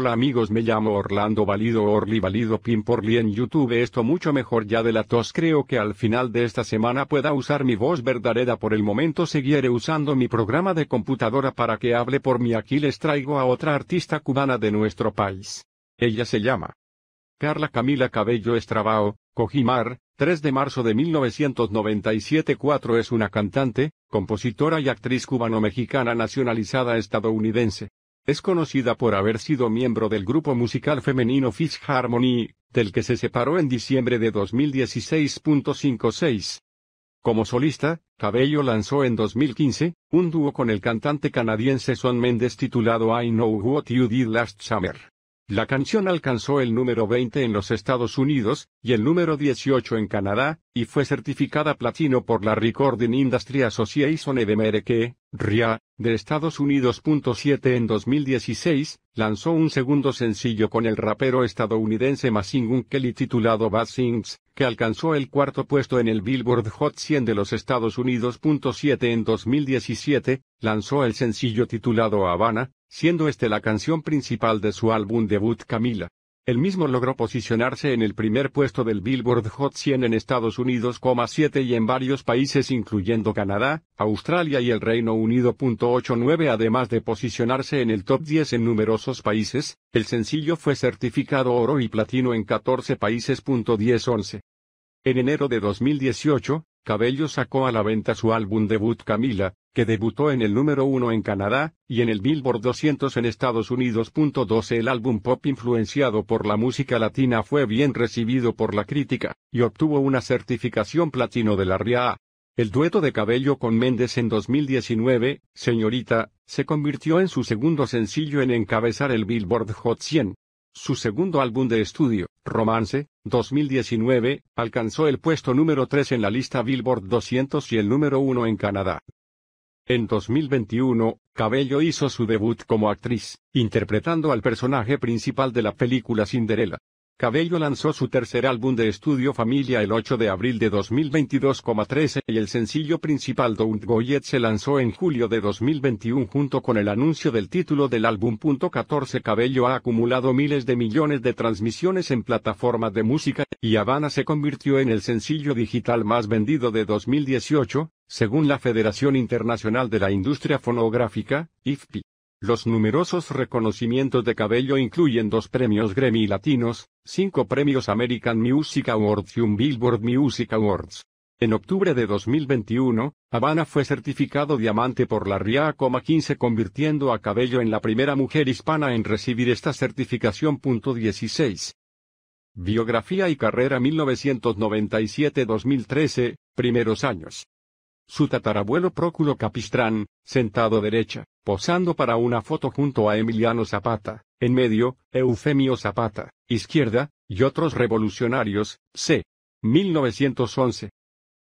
Hola amigos me llamo Orlando Valido Orly Valido Pimporli en YouTube esto mucho mejor ya de la tos creo que al final de esta semana pueda usar mi voz verdadera por el momento seguiré usando mi programa de computadora para que hable por mí aquí les traigo a otra artista cubana de nuestro país. Ella se llama Carla Camila Cabello Estrabao, Cojimar, 3 de marzo de 1997 4 es una cantante, compositora y actriz cubano-mexicana nacionalizada estadounidense. Es conocida por haber sido miembro del grupo musical femenino Fish Harmony, del que se separó en diciembre de 2016.56. Como solista, Cabello lanzó en 2015, un dúo con el cantante canadiense Son Mendes titulado I Know What You Did Last Summer. La canción alcanzó el número 20 en los Estados Unidos, y el número 18 en Canadá, y fue certificada platino por la Recording Industry Association of America, RIA, de Estados Unidos. En 2016, lanzó un segundo sencillo con el rapero estadounidense Masing Kelly titulado Bad Things, que alcanzó el cuarto puesto en el Billboard Hot 100 de los Estados Unidos.7 En 2017, lanzó el sencillo titulado Habana, siendo este la canción principal de su álbum debut Camila. El mismo logró posicionarse en el primer puesto del Billboard Hot 100 en Estados Unidos, 7 y en varios países incluyendo Canadá, Australia y el Reino Unido. Además de posicionarse en el top 10 en numerosos países, el sencillo fue certificado oro y platino en 14 países. En enero de 2018, Cabello sacó a la venta su álbum debut Camila, que debutó en el número uno en Canadá, y en el Billboard 200 en Estados Unidos. 12 El álbum pop influenciado por la música latina fue bien recibido por la crítica, y obtuvo una certificación platino de la RIA. El dueto de Cabello con Méndez en 2019, Señorita, se convirtió en su segundo sencillo en encabezar el Billboard Hot 100. Su segundo álbum de estudio, Romance, 2019, alcanzó el puesto número 3 en la lista Billboard 200 y el número 1 en Canadá. En 2021, Cabello hizo su debut como actriz, interpretando al personaje principal de la película Cinderella. Cabello lanzó su tercer álbum de estudio Familia el 8 de abril de 2022,13 y el sencillo principal Don't Go Yet se lanzó en julio de 2021 junto con el anuncio del título del álbum. Cabello ha acumulado miles de millones de transmisiones en plataformas de música y Habana se convirtió en el sencillo digital más vendido de 2018, según la Federación Internacional de la Industria Fonográfica, IFPI. Los numerosos reconocimientos de cabello incluyen dos premios Grammy Latinos, cinco premios American Music Awards y un Billboard Music Awards. En octubre de 2021, Habana fue certificado diamante por la RIA, 15 convirtiendo a Cabello en la primera mujer hispana en recibir esta certificación. 16. Biografía y carrera 1997-2013, primeros años. Su tatarabuelo Próculo Capistrán, sentado derecha posando para una foto junto a Emiliano Zapata, en medio, Eufemio Zapata, izquierda, y otros revolucionarios, c. 1911.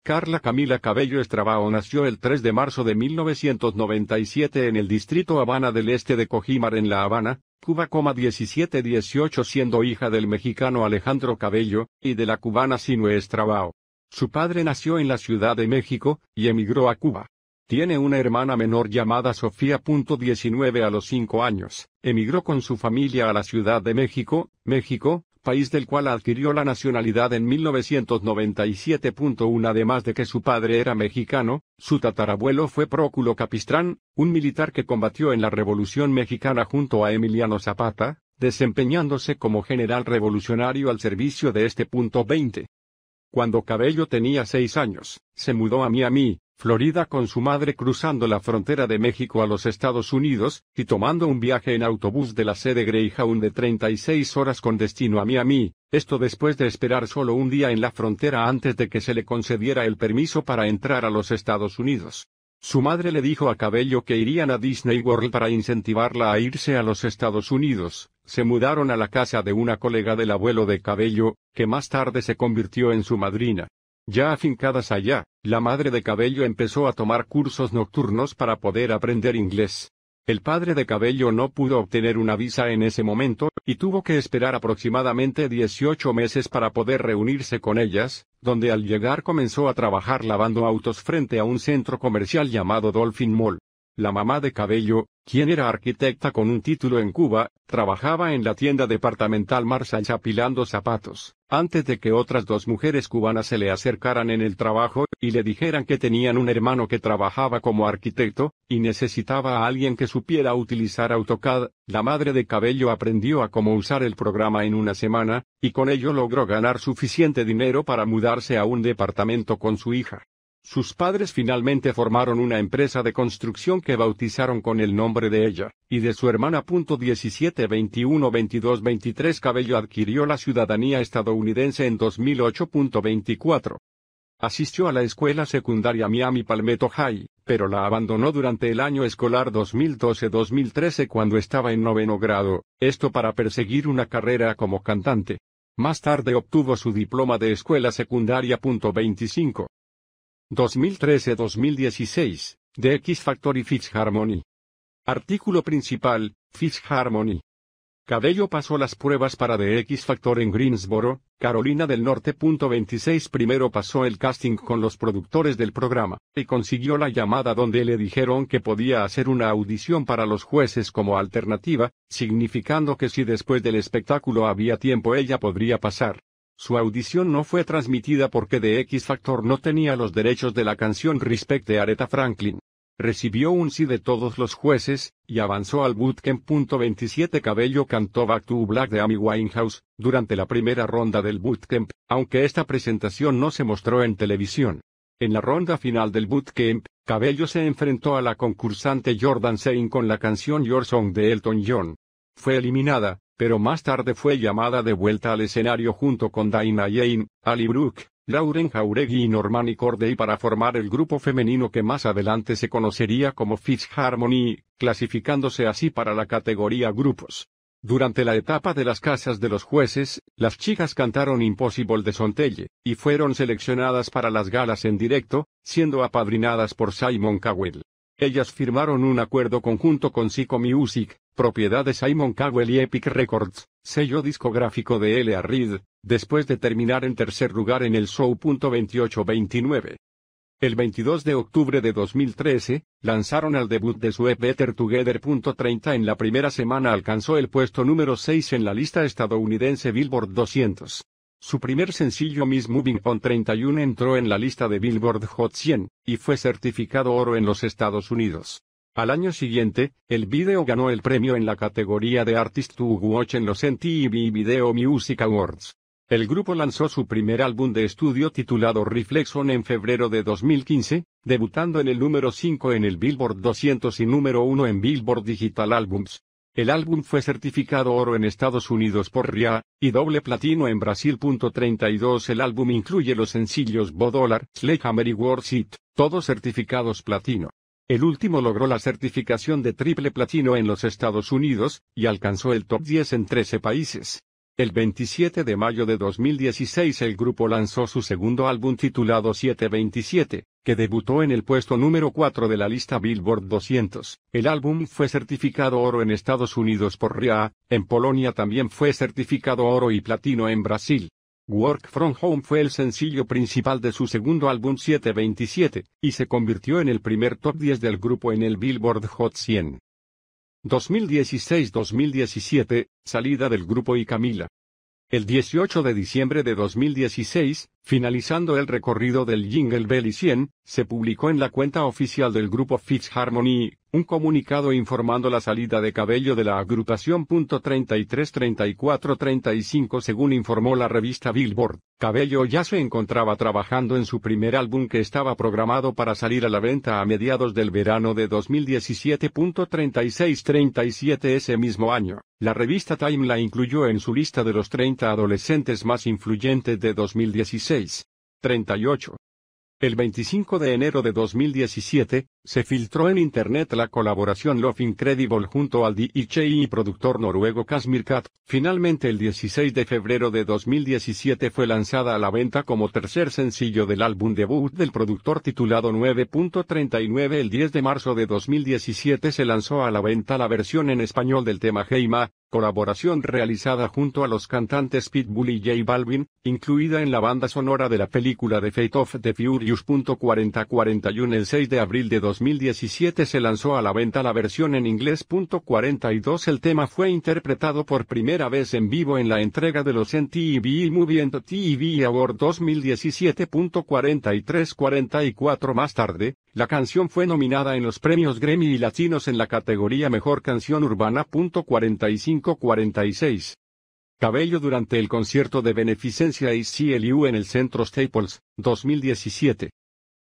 Carla Camila Cabello Estrabao nació el 3 de marzo de 1997 en el distrito Habana del Este de Cojimar en La Habana, Cuba, 1718, siendo hija del mexicano Alejandro Cabello, y de la cubana Sinue Estrabao. Su padre nació en la Ciudad de México, y emigró a Cuba. Tiene una hermana menor llamada Sofía. a los 5 años, emigró con su familia a la Ciudad de México, México, país del cual adquirió la nacionalidad en 1997.1 además de que su padre era mexicano, su tatarabuelo fue Próculo Capistrán, un militar que combatió en la Revolución Mexicana junto a Emiliano Zapata, desempeñándose como general revolucionario al servicio de este punto Cuando Cabello tenía seis años, se mudó a Miami, Florida con su madre cruzando la frontera de México a los Estados Unidos, y tomando un viaje en autobús de la sede Greyhound de 36 horas con destino a Miami, esto después de esperar solo un día en la frontera antes de que se le concediera el permiso para entrar a los Estados Unidos. Su madre le dijo a Cabello que irían a Disney World para incentivarla a irse a los Estados Unidos. Se mudaron a la casa de una colega del abuelo de Cabello, que más tarde se convirtió en su madrina. Ya afincadas allá, la madre de Cabello empezó a tomar cursos nocturnos para poder aprender inglés. El padre de Cabello no pudo obtener una visa en ese momento, y tuvo que esperar aproximadamente 18 meses para poder reunirse con ellas, donde al llegar comenzó a trabajar lavando autos frente a un centro comercial llamado Dolphin Mall. La mamá de Cabello, quien era arquitecta con un título en Cuba, trabajaba en la tienda departamental Marshall pilando zapatos, antes de que otras dos mujeres cubanas se le acercaran en el trabajo, y le dijeran que tenían un hermano que trabajaba como arquitecto, y necesitaba a alguien que supiera utilizar AutoCAD, la madre de Cabello aprendió a cómo usar el programa en una semana, y con ello logró ganar suficiente dinero para mudarse a un departamento con su hija. Sus padres finalmente formaron una empresa de construcción que bautizaron con el nombre de ella, y de su hermana. 17 21 22 23 Cabello adquirió la ciudadanía estadounidense en 2008.24. Asistió a la escuela secundaria Miami Palmetto High, pero la abandonó durante el año escolar 2012-2013 cuando estaba en noveno grado, esto para perseguir una carrera como cantante. Más tarde obtuvo su diploma de escuela secundaria. 25. 2013-2016, de X Factor y Harmony. Artículo principal, Harmony. Cabello pasó las pruebas para The X Factor en Greensboro, Carolina del Norte. 26 Primero pasó el casting con los productores del programa, y consiguió la llamada donde le dijeron que podía hacer una audición para los jueces como alternativa, significando que si después del espectáculo había tiempo ella podría pasar. Su audición no fue transmitida porque The X Factor no tenía los derechos de la canción Respect de Aretha Franklin. Recibió un sí de todos los jueces, y avanzó al bootcamp. 27 Cabello cantó Back to Black de Amy Winehouse, durante la primera ronda del bootcamp, aunque esta presentación no se mostró en televisión. En la ronda final del bootcamp, Cabello se enfrentó a la concursante Jordan Sein con la canción Your Song de Elton John. Fue eliminada, pero más tarde fue llamada de vuelta al escenario junto con Daina Jane, Ali Brooke, Lauren Jauregui y Normani Corday para formar el grupo femenino que más adelante se conocería como Fifth Harmony, clasificándose así para la categoría grupos. Durante la etapa de las casas de los jueces, las chicas cantaron Impossible de Sontelle, y fueron seleccionadas para las galas en directo, siendo apadrinadas por Simon Cowell. Ellas firmaron un acuerdo conjunto con Psycho Music, propiedad de Simon Cowell y Epic Records, sello discográfico de L.A. Reid, después de terminar en tercer lugar en el show. 29 El 22 de octubre de 2013, lanzaron al debut de su EP Better Together.30 en la primera semana alcanzó el puesto número 6 en la lista estadounidense Billboard 200. Su primer sencillo Miss Moving On 31 entró en la lista de Billboard Hot 100, y fue certificado oro en los Estados Unidos. Al año siguiente, el video ganó el premio en la categoría de Artist to Watch en los MTV Video Music Awards. El grupo lanzó su primer álbum de estudio titulado Reflexion en febrero de 2015, debutando en el número 5 en el Billboard 200 y número 1 en Billboard Digital Albums. El álbum fue certificado oro en Estados Unidos por RIA, y doble platino en Brasil. El álbum incluye los sencillos Bo Dollar, Sledgehammer y todos certificados platino. El último logró la certificación de triple platino en los Estados Unidos, y alcanzó el top 10 en 13 países. El 27 de mayo de 2016 el grupo lanzó su segundo álbum titulado 727, que debutó en el puesto número 4 de la lista Billboard 200. El álbum fue certificado oro en Estados Unidos por RIA, en Polonia también fue certificado oro y platino en Brasil. Work From Home fue el sencillo principal de su segundo álbum 727, y se convirtió en el primer top 10 del grupo en el Billboard Hot 100. 2016-2017, salida del grupo y Camila. El 18 de diciembre de 2016, finalizando el recorrido del Jingle Belly 100, se publicó en la cuenta oficial del grupo Fitz Harmony un comunicado informando la salida de Cabello de la agrupación. 33 34 35 Según informó la revista Billboard, Cabello ya se encontraba trabajando en su primer álbum que estaba programado para salir a la venta a mediados del verano de 2017.3637 37 Ese mismo año, la revista Time la incluyó en su lista de los 30 adolescentes más influyentes de 2016. 38. El 25 de enero de 2017, se filtró en Internet la colaboración Love Incredible junto al DJ y productor noruego Kasmir Finalmente el 16 de febrero de 2017 fue lanzada a la venta como tercer sencillo del álbum debut del productor titulado 9.39. El 10 de marzo de 2017 se lanzó a la venta la versión en español del tema Heima, colaboración realizada junto a los cantantes Pitbull y J Balvin, incluida en la banda sonora de la película The Fate of the Furious.4041 El 6 de abril de 2017 se lanzó a la venta la versión en inglés. El tema fue interpretado por primera vez en vivo en la entrega de los MTV Movie and TV Award 2017.43.44 Más tarde, la canción fue nominada en los premios Grammy y Latinos en la categoría Mejor Canción Urbana. 46 Cabello durante el concierto de beneficencia CLU en el Centro Staples, 2017.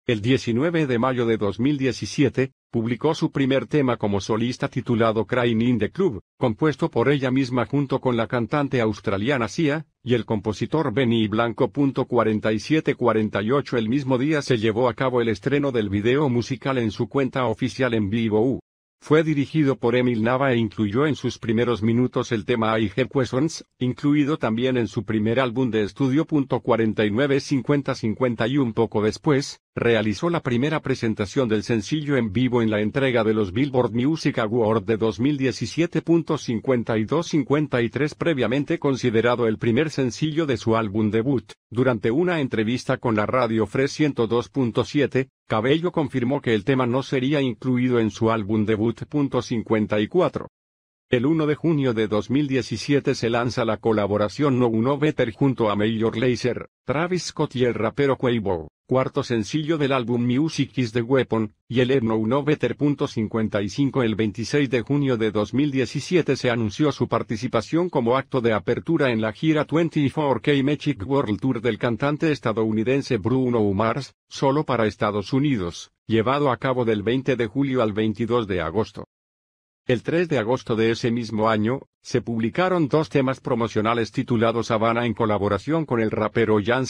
El 19 de mayo de 2017, publicó su primer tema como solista titulado Crying in the Club, compuesto por ella misma junto con la cantante australiana Sia, y el compositor Benny Blanco. El mismo día se llevó a cabo el estreno del video musical en su cuenta oficial en vivo. U. Fue dirigido por Emil Nava e incluyó en sus primeros minutos el tema I Have Questions, incluido también en su primer álbum de estudio. y un poco después, realizó la primera presentación del sencillo en vivo en la entrega de los Billboard Music Awards de 2017.52,53 previamente considerado el primer sencillo de su álbum debut, durante una entrevista con la radio Fre 102.7, Cabello confirmó que el tema no sería incluido en su álbum debut. 54. El 1 de junio de 2017 se lanza la colaboración No Uno Better junto a Major Lazer, Travis Scott y el rapero Quavo cuarto sencillo del álbum Music is the Weapon, y el Epno No El 26 de junio de 2017 se anunció su participación como acto de apertura en la gira 24K Magic World Tour del cantante estadounidense Bruno Mars, solo para Estados Unidos, llevado a cabo del 20 de julio al 22 de agosto. El 3 de agosto de ese mismo año, se publicaron dos temas promocionales titulados Habana en colaboración con el rapero Jan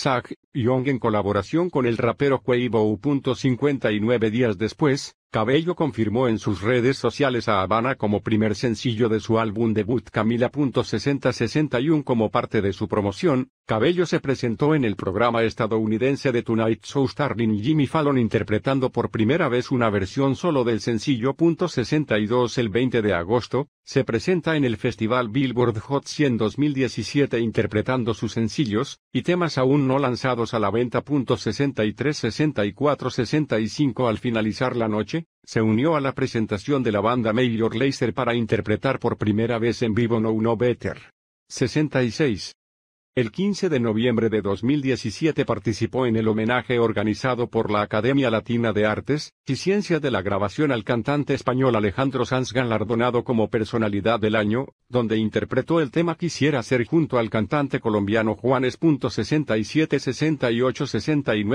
y Young en colaboración con el rapero Quavo. 59 días después, Cabello confirmó en sus redes sociales a Habana como primer sencillo de su álbum debut Camila.6061 como parte de su promoción. Cabello se presentó en el programa estadounidense de Tonight Show Starling Jimmy Fallon interpretando por primera vez una versión solo del sencillo. El 20 de agosto, se presenta en el Festival Billboard Hot 100 2017 interpretando sus sencillos, y temas aún no lanzados a la venta. 63 64 65 Al finalizar la noche, se unió a la presentación de la banda Major Lazer para interpretar por primera vez en vivo No No Better. 66. El 15 de noviembre de 2017 participó en el homenaje organizado por la Academia Latina de Artes y Ciencias de la Grabación al cantante español Alejandro Sanz galardonado como Personalidad del Año, donde interpretó el tema Quisiera ser junto al cantante colombiano Juanes. 68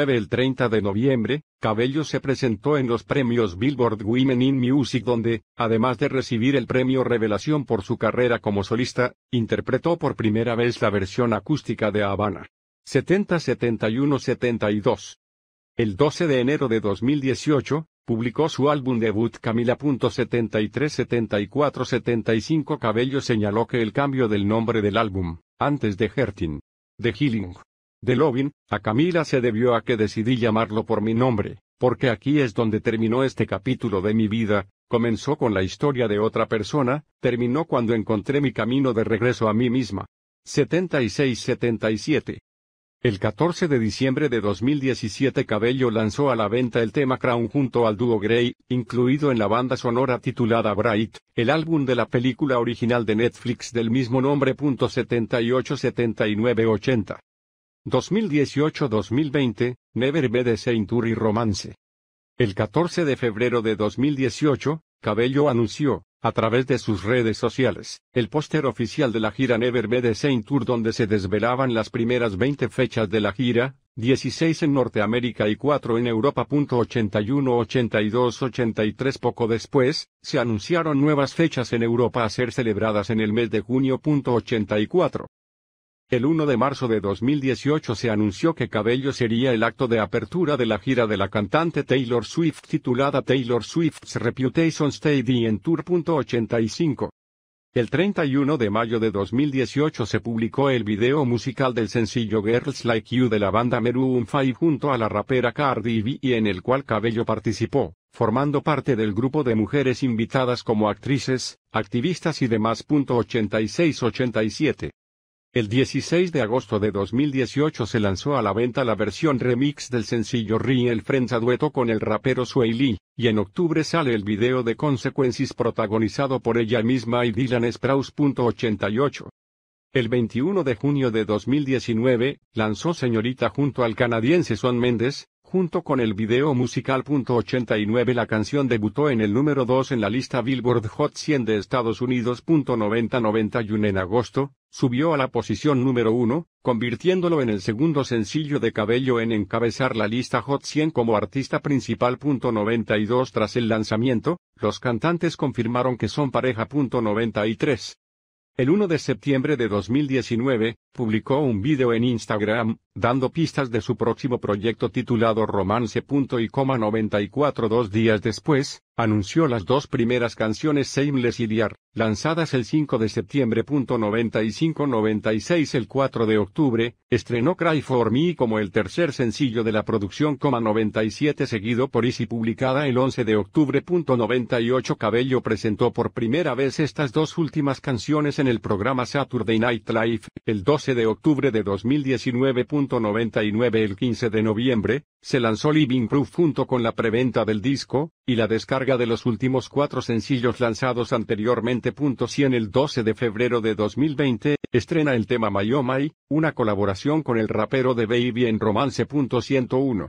El 30 de noviembre, Cabello se presentó en los premios Billboard Women in Music donde, además de recibir el premio Revelación por su carrera como solista, interpretó por primera vez la versión acústica de Habana. 70-71-72. El 12 de enero de 2018, publicó su álbum debut Camila.73-74-75 Cabello señaló que el cambio del nombre del álbum, antes de Hertin, de Healing, de Lovin, a Camila se debió a que decidí llamarlo por mi nombre, porque aquí es donde terminó este capítulo de mi vida, comenzó con la historia de otra persona, terminó cuando encontré mi camino de regreso a mí misma. 76-77 el 14 de diciembre de 2017 Cabello lanzó a la venta el tema Crown junto al dúo Grey, incluido en la banda sonora titulada Bright, el álbum de la película original de Netflix del mismo nombre. 78 79 80 2018-2020, Never Be Tour y Romance. El 14 de febrero de 2018, Cabello anunció, a través de sus redes sociales, el póster oficial de la gira Never Be the Tour donde se desvelaban las primeras 20 fechas de la gira, 16 en Norteamérica y 4 en Europa. 81, 82, 83 Poco después, se anunciaron nuevas fechas en Europa a ser celebradas en el mes de junio. 84. El 1 de marzo de 2018 se anunció que Cabello sería el acto de apertura de la gira de la cantante Taylor Swift titulada Taylor Swift's Reputation Stadium Tour. El 31 de mayo de 2018 se publicó el video musical del sencillo Girls Like You de la banda Meru 5 junto a la rapera Cardi B y en el cual Cabello participó, formando parte del grupo de mujeres invitadas como actrices, activistas y demás. 87 el 16 de agosto de 2018 se lanzó a la venta la versión remix del sencillo Real Friends a dueto con el rapero Sway Lee, y en octubre sale el video de Consequences protagonizado por ella misma y Dylan Sprouse.88. El 21 de junio de 2019, lanzó Señorita junto al canadiense Son Méndez. Junto con el video musical.89 La canción debutó en el número 2 en la lista Billboard Hot 100 de Estados Unidos. En agosto, subió a la posición número 1, convirtiéndolo en el segundo sencillo de Cabello en encabezar la lista Hot 100 como artista principal.92 Tras el lanzamiento, los cantantes confirmaron que son pareja.93 el 1 de septiembre de 2019, publicó un vídeo en Instagram, dando pistas de su próximo proyecto titulado Romance. y 94 dos días después, anunció las dos primeras canciones Seamless y Diar, lanzadas el 5 de septiembre. 95-96 el 4 de octubre, estrenó Cry For Me como el tercer sencillo de la producción. 97 seguido por Easy publicada el 11 de octubre. 98 Cabello presentó por primera vez estas dos últimas canciones en el programa Saturday Night Live, el 12 de octubre de 2019.99 El 15 de noviembre, se lanzó Living Proof junto con la preventa del disco, y la descarga de los últimos cuatro sencillos lanzados anteriormente. 100 El 12 de febrero de 2020, estrena el tema Mayomai, oh una colaboración con el rapero de Baby en Romance.101.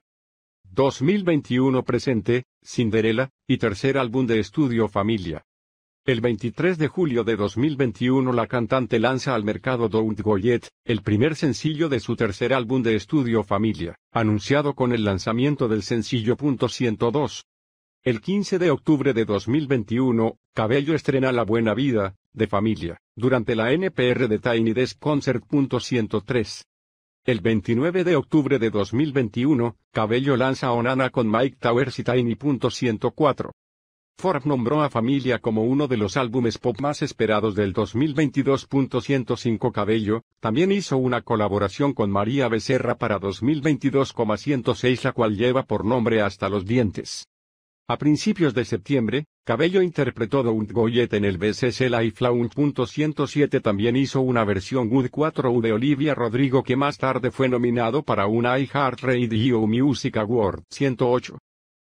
2021 presente, Cinderella, y tercer álbum de estudio Familia. El 23 de julio de 2021 la cantante lanza al mercado Don't Go el primer sencillo de su tercer álbum de estudio Familia, anunciado con el lanzamiento del sencillo.102. El 15 de octubre de 2021, Cabello estrena La Buena Vida, de Familia, durante la NPR de Tiny Desk Concert.103. El 29 de octubre de 2021, Cabello lanza Onana con Mike Towers y Tiny.104. Forbes nombró a Familia como uno de los álbumes pop más esperados del 2022.105 Cabello, también hizo una colaboración con María Becerra para 2022,106 la cual lleva por nombre Hasta los Dientes. A principios de septiembre, Cabello interpretó Don't Yet en el BCC Life Lounge. también hizo una versión Good 4U de Olivia Rodrigo que más tarde fue nominado para una iHeartRadio Music Award 108.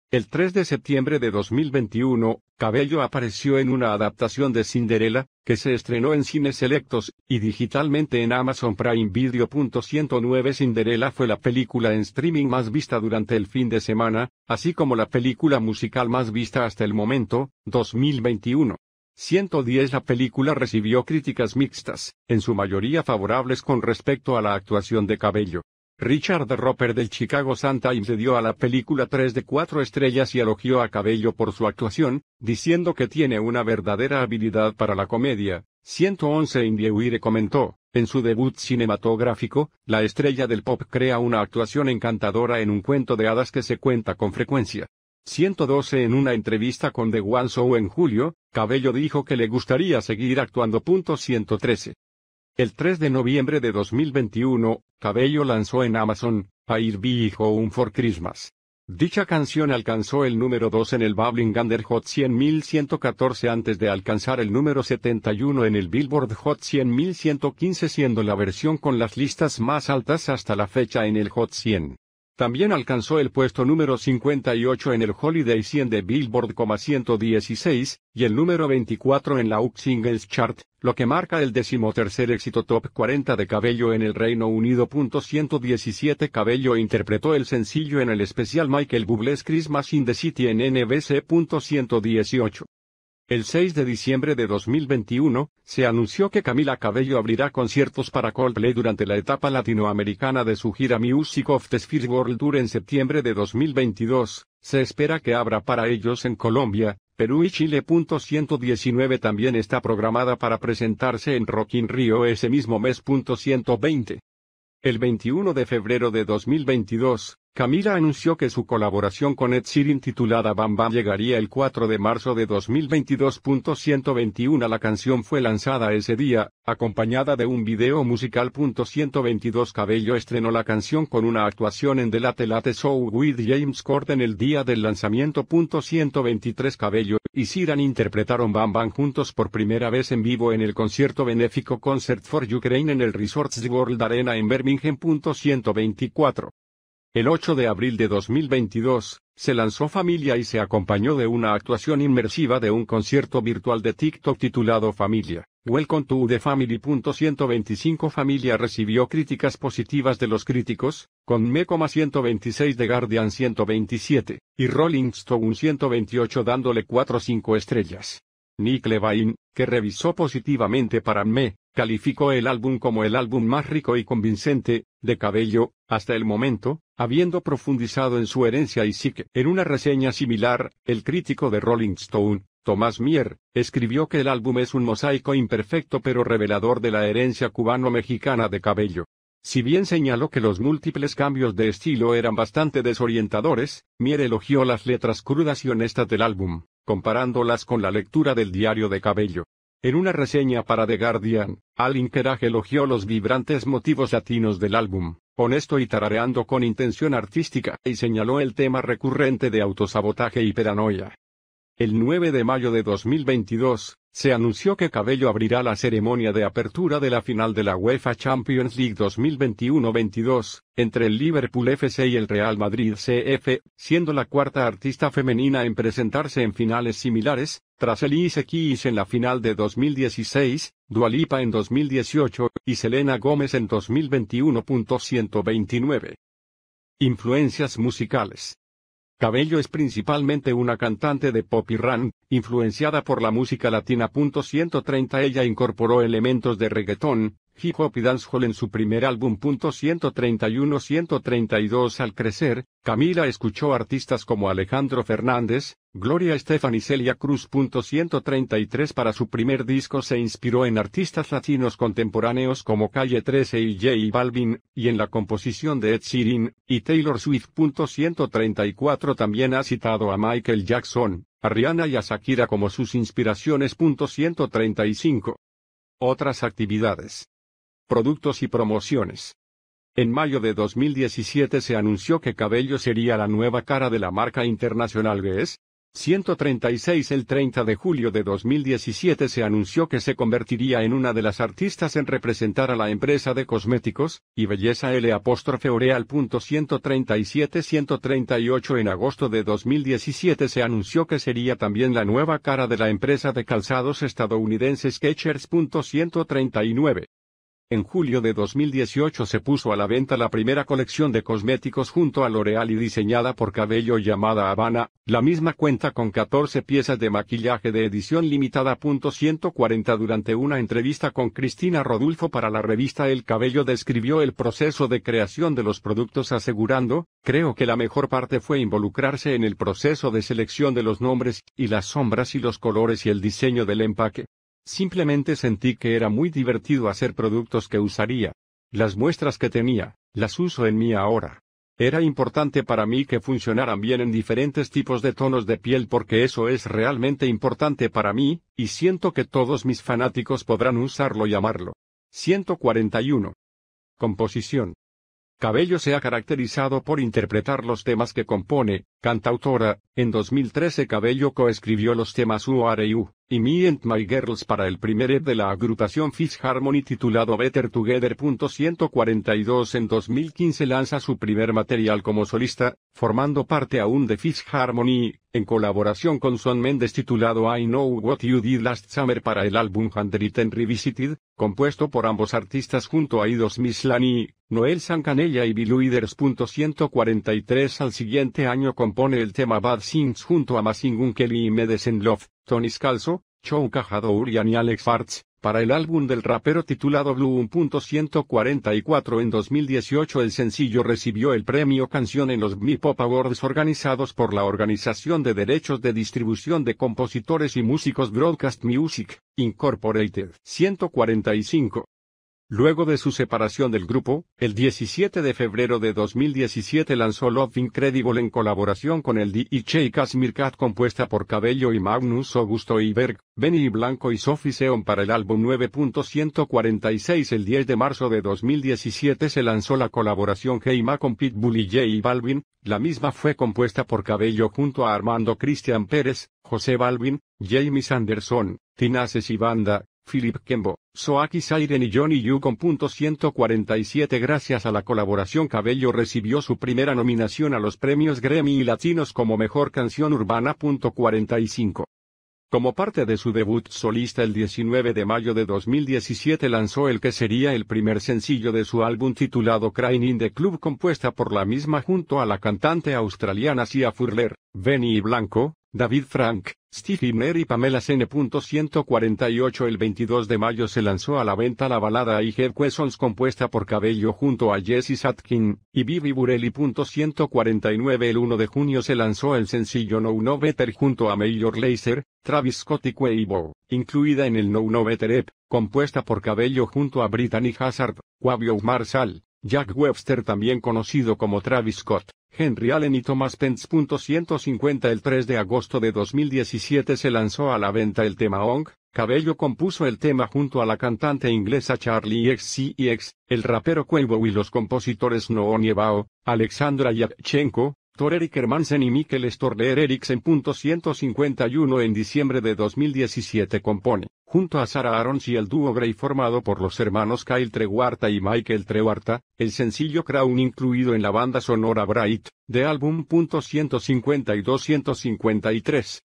El 3 de septiembre de 2021, Cabello apareció en una adaptación de Cinderella, que se estrenó en cines selectos, y digitalmente en Amazon Prime Video. 109 Cinderella fue la película en streaming más vista durante el fin de semana, así como la película musical más vista hasta el momento, 2021. 110 La película recibió críticas mixtas, en su mayoría favorables con respecto a la actuación de Cabello. Richard Roper del Chicago Sun-Times le dio a la película tres de cuatro estrellas y elogió a Cabello por su actuación, diciendo que tiene una verdadera habilidad para la comedia. 111 Indiewire comentó, en su debut cinematográfico, la estrella del pop crea una actuación encantadora en un cuento de hadas que se cuenta con frecuencia. 112 En una entrevista con The One Show en julio, Cabello dijo que le gustaría seguir actuando. 113. El 3 de noviembre de 2021, Cabello lanzó en Amazon, I'll Be Home for Christmas. Dicha canción alcanzó el número 2 en el under Hot 100.114 antes de alcanzar el número 71 en el Billboard Hot 100.115 siendo la versión con las listas más altas hasta la fecha en el Hot 100. También alcanzó el puesto número 58 en el Holiday 100 de Billboard, 116, y el número 24 en la UK Singles Chart, lo que marca el decimotercer éxito top 40 de Cabello en el Reino Unido. 117 Cabello interpretó el sencillo en el especial Michael Bublé's Christmas in the City en NBC. 118. El 6 de diciembre de 2021, se anunció que Camila Cabello abrirá conciertos para Coldplay durante la etapa latinoamericana de su gira Music of the Sphere World Tour en septiembre de 2022. Se espera que abra para ellos en Colombia, Perú y Chile. 119 también está programada para presentarse en Rock in Rio ese mismo mes. 120. El 21 de febrero de 2022, Camila anunció que su colaboración con Ed Sheeran titulada Bam Bam llegaría el 4 de marzo de 2022.121 La canción fue lanzada ese día, acompañada de un video musical. 122 Cabello estrenó la canción con una actuación en The Late Late Show with James Corden el día del lanzamiento. 123 Cabello y Sheeran interpretaron Bam Bam juntos por primera vez en vivo en el concierto benéfico Concert for Ukraine en el Resorts World Arena en Birmingham. 124 el 8 de abril de 2022, se lanzó Familia y se acompañó de una actuación inmersiva de un concierto virtual de TikTok titulado Familia. Welcome to the Family. 125 Familia recibió críticas positivas de los críticos, con ME,126 126 de Guardian 127, y Rolling Stone 128 dándole 4-5 estrellas. Nick Levine, que revisó positivamente para Me, calificó el álbum como el álbum más rico y convincente, de Cabello, hasta el momento, habiendo profundizado en su herencia y psique. En una reseña similar, el crítico de Rolling Stone, Tomás Mier, escribió que el álbum es un mosaico imperfecto pero revelador de la herencia cubano-mexicana de Cabello. Si bien señaló que los múltiples cambios de estilo eran bastante desorientadores, Mier elogió las letras crudas y honestas del álbum, comparándolas con la lectura del diario de Cabello. En una reseña para The Guardian, Alin Keraj elogió los vibrantes motivos latinos del álbum, honesto y tarareando con intención artística, y señaló el tema recurrente de autosabotaje y paranoia, el 9 de mayo de 2022, se anunció que Cabello abrirá la ceremonia de apertura de la final de la UEFA Champions League 2021-22, entre el Liverpool FC y el Real Madrid CF, siendo la cuarta artista femenina en presentarse en finales similares, tras Elise Keys en la final de 2016, Dualipa en 2018 y Selena Gómez en 2021.129. Influencias musicales Cabello es principalmente una cantante de pop y run, influenciada por la música latina. 130 Ella incorporó elementos de reggaeton, hip hop y dancehall en su primer álbum. 131 132 Al crecer, Camila escuchó artistas como Alejandro Fernández, Gloria Estefan y Celia Cruz.133 Para su primer disco se inspiró en artistas latinos contemporáneos como Calle 13 y J Balvin, y en la composición de Ed Sheeran y Taylor Swift. También ha citado a Michael Jackson, a Rihanna y a Shakira como sus inspiraciones. Otras actividades. Productos y promociones. En mayo de 2017 se anunció que Cabello sería la nueva cara de la marca internacional Guess, 136 El 30 de julio de 2017 se anunció que se convertiría en una de las artistas en representar a la empresa de cosméticos y belleza L 137 138 En agosto de 2017 se anunció que sería también la nueva cara de la empresa de calzados estadounidense Skechers. 139 en julio de 2018 se puso a la venta la primera colección de cosméticos junto a L'Oreal y diseñada por Cabello llamada Habana. La misma cuenta con 14 piezas de maquillaje de edición limitada. 140 Durante una entrevista con Cristina Rodulfo para la revista El Cabello describió el proceso de creación de los productos asegurando, creo que la mejor parte fue involucrarse en el proceso de selección de los nombres, y las sombras y los colores y el diseño del empaque. Simplemente sentí que era muy divertido hacer productos que usaría. Las muestras que tenía, las uso en mí ahora. Era importante para mí que funcionaran bien en diferentes tipos de tonos de piel porque eso es realmente importante para mí, y siento que todos mis fanáticos podrán usarlo y amarlo. 141. Composición. Cabello se ha caracterizado por interpretar los temas que compone, Cantautora, en 2013 Cabello coescribió los temas U Are You y Me and My Girls para el primer EP de la agrupación Fish Harmony titulado Better Together.142 En 2015 lanza su primer material como solista, formando parte aún de Fish Harmony, en colaboración con Son Mendes titulado I Know What You Did Last Summer para el álbum Handwritten Revisited, compuesto por ambos artistas junto a Idos Mislani, Noel Sancanella y Bill Al siguiente año con compone el tema Bad Things junto a Masingun Kelly y Medicine Love, Tony Scalzo, Chou Urian y Alex Farts, para el álbum del rapero titulado Blue 1.144 en 2018 el sencillo recibió el premio canción en los Mi Pop Awards organizados por la Organización de Derechos de Distribución de Compositores y Músicos Broadcast Music, Incorporated. 145. Luego de su separación del grupo, el 17 de febrero de 2017 lanzó Love Incredible en colaboración con el DJ Casimir Cat compuesta por Cabello y Magnus Augusto Iberg, Benny Blanco y Sophie Seon para el álbum 9.146 el 10 de marzo de 2017 se lanzó la colaboración Heima con Pitbull y J Balvin, la misma fue compuesta por Cabello junto a Armando Cristian Pérez, José Balvin, Jamie Sanderson, Tinases y Banda, Philip Kembo, Soaki Siren y Johnny Yu con 147 gracias a la colaboración Cabello recibió su primera nominación a los premios Grammy y Latinos como Mejor Canción Urbana. Como parte de su debut solista el 19 de mayo de 2017 lanzó el que sería el primer sencillo de su álbum titulado Crying in the Club compuesta por la misma junto a la cantante australiana Sia Furler, Benny Blanco, David Frank, Steve Mary y Pamela Senne.148 El 22 de mayo se lanzó a la venta la balada I Have compuesta por Cabello junto a Jesse Satkin, y Bibi Burelli.149 El 1 de junio se lanzó el sencillo No No Better junto a Major Lazer, Travis Scott y Quavo, incluida en el No No Better Ep, compuesta por Cabello junto a Brittany Hazard, Quavio Marshall, Jack Webster también conocido como Travis Scott, Henry Allen y Thomas Pence. 150 El 3 de agosto de 2017 se lanzó a la venta el tema Ong, Cabello compuso el tema junto a la cantante inglesa Charlie XCX, el rapero Quavo y los compositores Noon Bao, Alexandra Yachenko, Tor Erik Hermansen y Mikkel Storler Eriksen. 151 En diciembre de 2017 compone Junto a Sarah Aarons y el dúo Grey formado por los hermanos Kyle Treguarta y Michael Trewarta, el sencillo Crown incluido en la banda sonora Bright, de álbum y 253.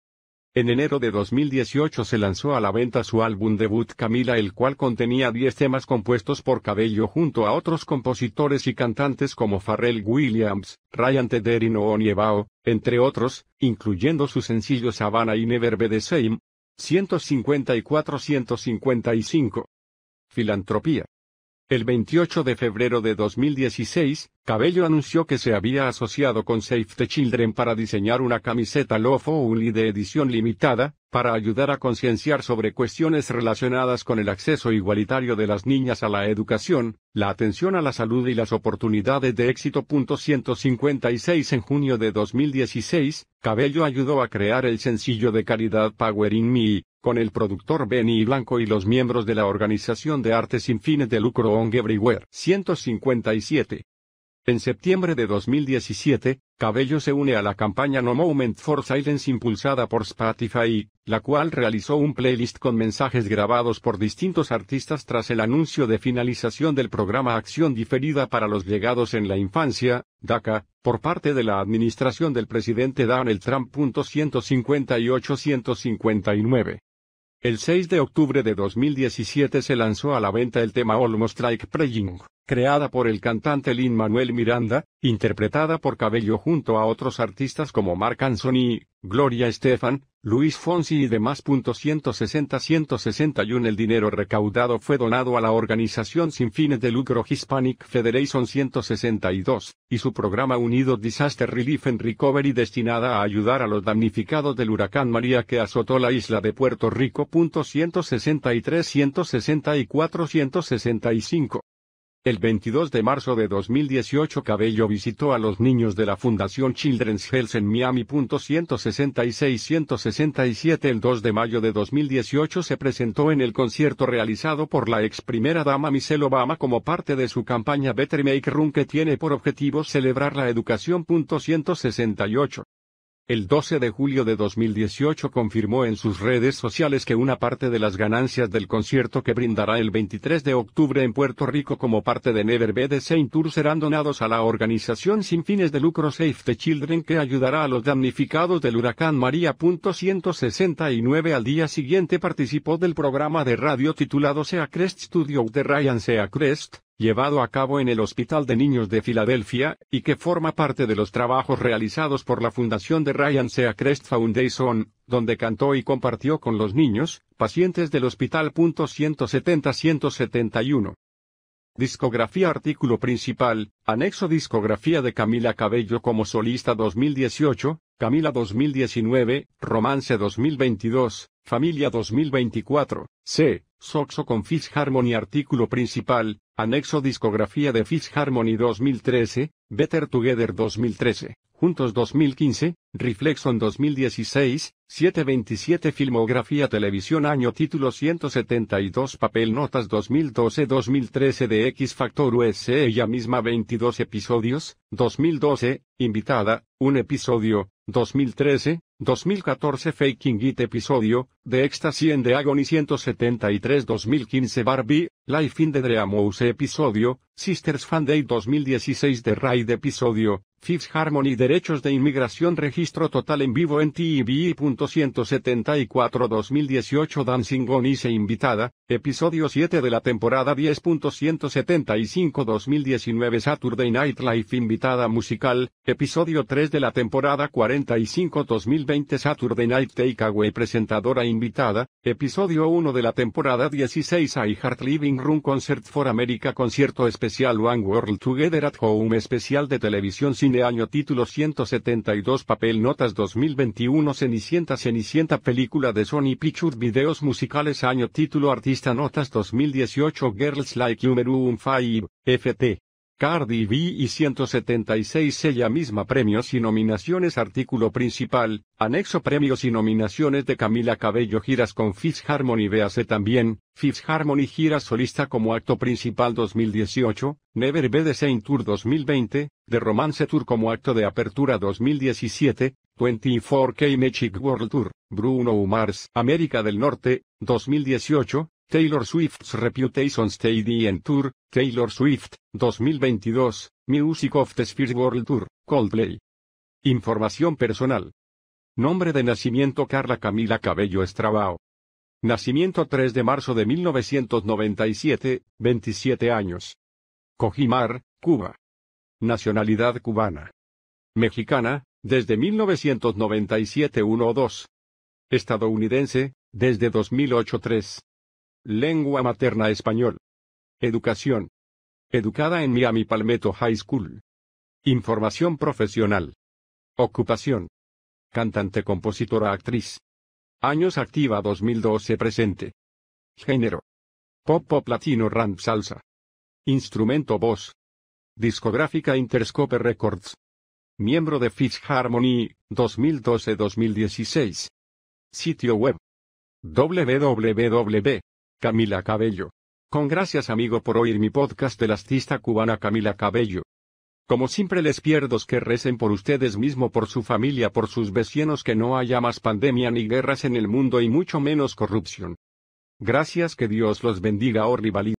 En enero de 2018 se lanzó a la venta su álbum debut Camila el cual contenía 10 temas compuestos por Cabello junto a otros compositores y cantantes como Pharrell Williams, Ryan Tedder y Noon entre otros, incluyendo su sencillo Savannah y Never Be The Same, 154-155. Filantropía. El 28 de febrero de 2016, Cabello anunció que se había asociado con Safety Children para diseñar una camiseta Lofo Uli de edición limitada, para ayudar a concienciar sobre cuestiones relacionadas con el acceso igualitario de las niñas a la educación, la atención a la salud y las oportunidades de éxito. 156 En junio de 2016, Cabello ayudó a crear el sencillo de caridad Power in Me, con el productor Benny Blanco y los miembros de la organización de artes sin fines de lucro On Everywhere. 157 en septiembre de 2017, Cabello se une a la campaña No Moment for Silence impulsada por Spotify, la cual realizó un playlist con mensajes grabados por distintos artistas tras el anuncio de finalización del programa Acción Diferida para los Llegados en la Infancia, DACA, por parte de la administración del presidente Donald Trump. 158-159. El 6 de octubre de 2017 se lanzó a la venta el tema Almost Like Praying, creada por el cantante Lin Manuel Miranda, interpretada por Cabello junto a otros artistas como Mark Anthony, Gloria Estefan, Luis Fonsi y demás. 160-161 El dinero recaudado fue donado a la organización sin fines de lucro Hispanic Federation 162, y su programa unido Disaster Relief and Recovery destinada a ayudar a los damnificados del huracán María que azotó la isla de Puerto Rico. 163-164-165 el 22 de marzo de 2018 Cabello visitó a los niños de la Fundación Children's Health en Miami. 166-167 El 2 de mayo de 2018 se presentó en el concierto realizado por la ex primera dama Michelle Obama como parte de su campaña Better Make Room que tiene por objetivo celebrar la educación. 168 el 12 de julio de 2018 confirmó en sus redes sociales que una parte de las ganancias del concierto que brindará el 23 de octubre en Puerto Rico como parte de Never Be The Tour serán donados a la organización sin fines de lucro Save the Children que ayudará a los damnificados del huracán María. 169 al día siguiente participó del programa de radio titulado Sea Crest Studio de Ryan Sea Crest, llevado a cabo en el Hospital de Niños de Filadelfia, y que forma parte de los trabajos realizados por la Fundación de Ryan Seacrest Foundation, donde cantó y compartió con los niños, pacientes del hospital. 170-171. Discografía Artículo principal, anexo Discografía de Camila Cabello como solista 2018, Camila 2019, Romance 2022, Familia 2024, C. Soxo con Harmony Artículo principal, anexo Discografía de Harmony 2013, Better Together 2013, Juntos 2015, Reflexion 2016, 727 Filmografía Televisión Año Título 172 Papel Notas 2012-2013 de X Factor US e, Ella misma 22 episodios, 2012, Invitada, un episodio, 2013, 2014 Faking It episodio, The Ecstasy en The Agony 173 2015 Barbie, Life in the Dreamhouse episodio, Sisters Fan Day 2016 The Ride episodio, Fifth Harmony Derechos de Inmigración Registro Total en vivo en 174 2018 Dancing on Ice Invitada, episodio 7 de la temporada 10.175 2019 Saturday Night Life Invitada musical, episodio 3 de la temporada 45 2020 Saturday Night Takeaway Presentadora invitada, episodio 1 de la temporada 16 I Heart Living Room Concert for America Concierto especial One World Together at Home especial de televisión sin Año Título 172 Papel Notas 2021 Cenicienta Cenicienta Película de Sony Pictures Videos Musicales Año Título Artista Notas 2018 Girls Like You Maroon 5, FT Cardi B y 176 ella misma premios y nominaciones artículo principal, anexo premios y nominaciones de Camila Cabello giras con Fifth Harmony B.A.C. también, Fifth Harmony Giras solista como acto principal 2018, Never Be The Saint Tour 2020, The Romance Tour como acto de apertura 2017, 24K Magic World Tour, Bruno Mars, América del Norte, 2018, Taylor Swift's Reputation Stadium Tour, Taylor Swift, 2022, Music of the Sphere World Tour, Coldplay. Información personal. Nombre de nacimiento Carla Camila Cabello Estrabao. Nacimiento 3 de marzo de 1997, 27 años. Cojimar, Cuba. Nacionalidad cubana. Mexicana, desde 1997 1 2. Estadounidense, desde 2008 3. Lengua materna español. Educación. Educada en Miami Palmetto High School. Información profesional. Ocupación. Cantante, compositora, actriz. Años activa 2012 presente. Género. Pop pop latino ram salsa. Instrumento voz. Discográfica Interscope Records. Miembro de Fish Harmony 2012-2016. Sitio web. www Camila Cabello. Con gracias amigo por oír mi podcast de la artista cubana Camila Cabello. Como siempre les pierdo que recen por ustedes mismo, por su familia, por sus vecinos, que no haya más pandemia ni guerras en el mundo y mucho menos corrupción. Gracias que Dios los bendiga o oh